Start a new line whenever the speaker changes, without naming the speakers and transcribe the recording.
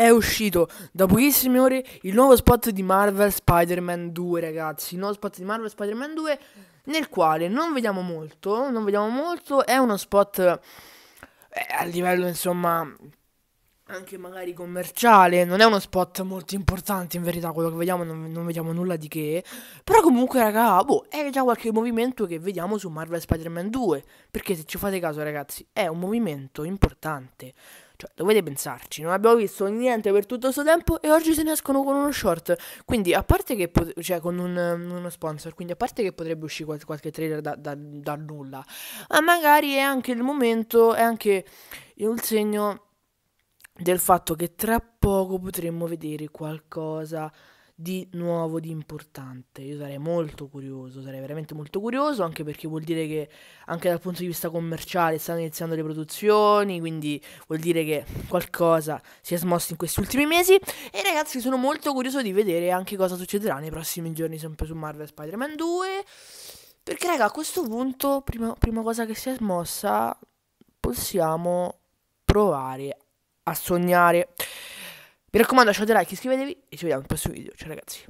È uscito da pochissime ore il nuovo spot di Marvel Spider-Man 2, ragazzi. Il nuovo spot di Marvel Spider-Man 2, nel quale non vediamo molto. Non vediamo molto. È uno spot eh, a livello, insomma,
anche magari
commerciale. Non è uno spot molto importante, in verità. Quello che vediamo, non, non vediamo nulla di che. Però comunque, raga, boh, è già qualche movimento che vediamo su Marvel Spider-Man 2. Perché se ci fate caso, ragazzi, è un movimento importante. Cioè, dovete pensarci, non abbiamo visto niente per tutto questo tempo e oggi se ne escono con uno short. Quindi, a parte che, pot- cioè, con un, mm, uno sponsor, quindi a parte che potrebbe uscire qual- qualche trailer da, da, da nulla, ma magari è anche il momento, è anche il segno del fatto che tra poco potremmo vedere qualcosa di nuovo, di importante. Io sarei molto curioso, sarei veramente molto curioso, anche perché vuol dire che anche dal punto di vista commerciale stanno iniziando le produzioni, quindi vuol dire che qualcosa si è smosso in questi ultimi mesi. E ragazzi, sono molto curioso di vedere anche cosa succederà nei prossimi giorni, sempre su Marvel Spider-Man 2. Perché, raga, a questo punto, prima, prima cosa che si è smossa, possiamo provare a sognare. Mi raccomando, lasciate like, iscrivetevi e ci vediamo al prossimo video. Ciao ragazzi.